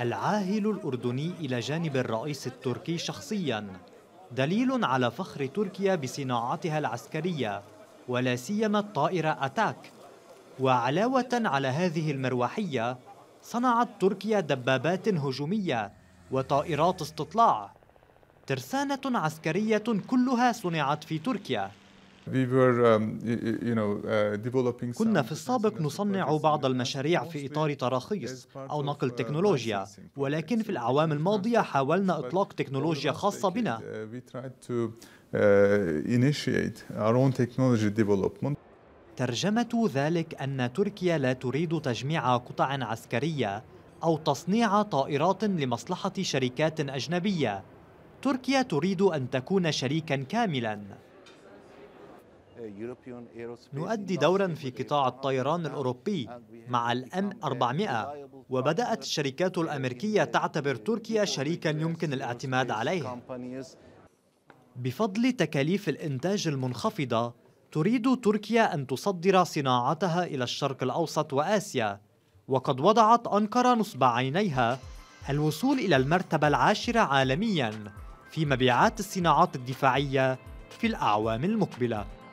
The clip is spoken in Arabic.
العاهل الأردني إلى جانب الرئيس التركي شخصياً دليل على فخر تركيا بصناعتها العسكرية ولا سيما الطائرة أتاك وعلاوة على هذه المروحية صنعت تركيا دبابات هجومية وطائرات استطلاع ترسانة عسكرية كلها صنعت في تركيا Um, uh, كنا في السابق نصنع بعض المشاريع في إطار تراخيص أو نقل uh, تكنولوجيا ولكن في الأعوام الماضية حاولنا إطلاق تكنولوجيا خاصة بنا uh, ترجمة ذلك أن تركيا لا تريد تجميع قطع عسكرية أو تصنيع طائرات لمصلحة شركات أجنبية تركيا تريد أن تكون شريكا كاملا نؤدي دورا في قطاع الطيران الأوروبي مع الأن 400 وبدأت الشركات الأمريكية تعتبر تركيا شريكا يمكن الاعتماد عليه بفضل تكاليف الإنتاج المنخفضة تريد تركيا أن تصدر صناعتها إلى الشرق الأوسط وآسيا وقد وضعت أنقرة نصب عينيها الوصول إلى المرتبة العاشرة عالمياً في مبيعات الصناعات الدفاعية في الأعوام المقبلة